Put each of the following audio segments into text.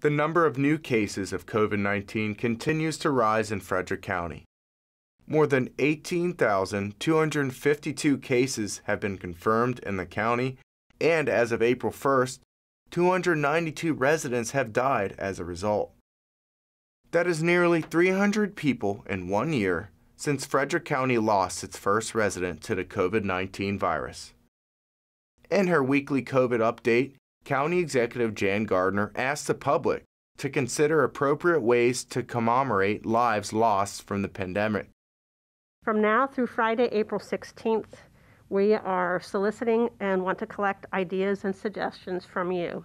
The number of new cases of COVID 19 continues to rise in Frederick County. More than 18,252 cases have been confirmed in the county, and as of April 1st, 292 residents have died as a result. That is nearly 300 people in one year since Frederick County lost its first resident to the COVID 19 virus. In her weekly COVID update, County Executive Jan Gardner asked the public to consider appropriate ways to commemorate lives lost from the pandemic. From now through Friday, April 16th, we are soliciting and want to collect ideas and suggestions from you.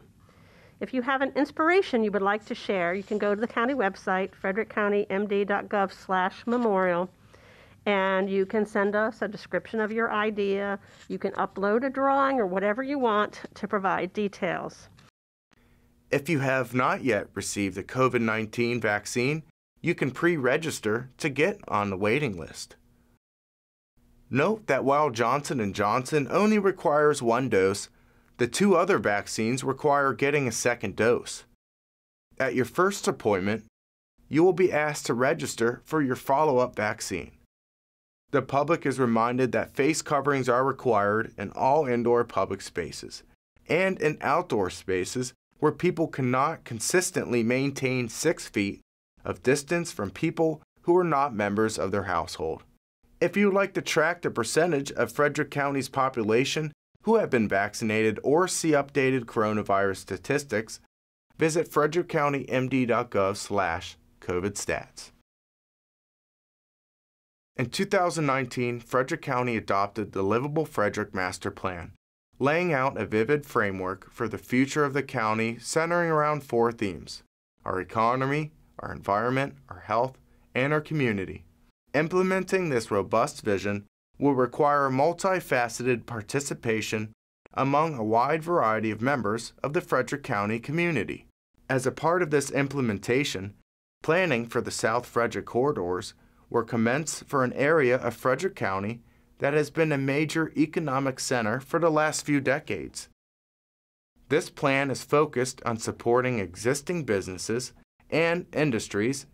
If you have an inspiration you would like to share, you can go to the county website, frederickcountymd.gov/memorial and you can send us a description of your idea. You can upload a drawing or whatever you want to provide details. If you have not yet received the COVID 19 vaccine, you can pre register to get on the waiting list. Note that while Johnson & Johnson only requires one dose, the two other vaccines require getting a second dose. At your first appointment, you will be asked to register for your follow-up vaccine. The public is reminded that face coverings are required in all indoor public spaces and in outdoor spaces where people cannot consistently maintain six feet of distance from people who are not members of their household. If you would like to track the percentage of Frederick County's population who have been vaccinated or see updated coronavirus statistics, visit frederickcountymd.gov slash covid stats. In 2019, Frederick County adopted the Livable Frederick Master Plan, laying out a vivid framework for the future of the county centering around four themes our economy, our environment, our health, and our community. Implementing this robust vision will require multifaceted participation among a wide variety of members of the Frederick County community. As a part of this implementation, planning for the South Frederick corridors were commenced for an area of Frederick County that has been a major economic center for the last few decades. This plan is focused on supporting existing businesses and industries,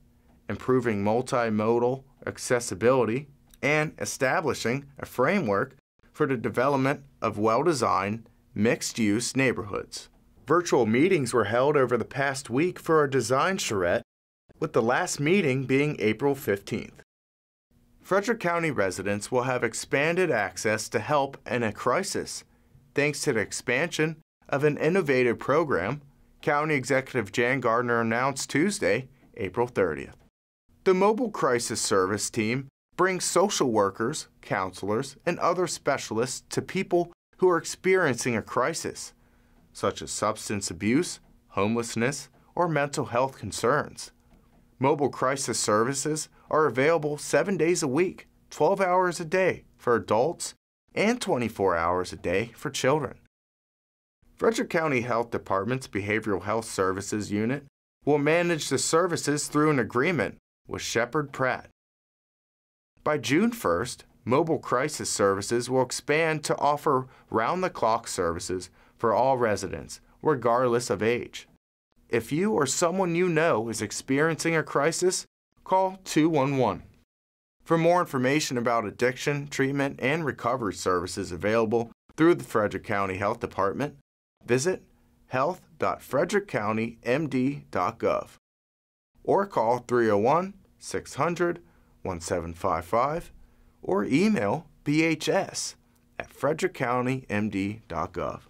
improving multimodal accessibility, and establishing a framework for the development of well designed, mixed use neighborhoods. Virtual meetings were held over the past week for a design charrette, with the last meeting being April 15th. Frederick County residents will have expanded access to help in a crisis. Thanks to the expansion of an innovative program, County Executive Jan Gardner announced Tuesday, April 30th. The Mobile Crisis Service team brings social workers, counselors, and other specialists to people who are experiencing a crisis, such as substance abuse, homelessness, or mental health concerns. Mobile Crisis Services are available seven days a week, 12 hours a day for adults and 24 hours a day for children. Frederick County Health Department's Behavioral Health Services Unit will manage the services through an agreement with Shepherd Pratt. By June 1st, Mobile Crisis Services will expand to offer round the clock services for all residents, regardless of age. If you or someone you know is experiencing a crisis, call 211. For more information about addiction, treatment, and recovery services available through the Frederick County Health Department, visit health.frederickcountymd.gov or call 301 600 1755 or email bhs at frederickcountymd.gov.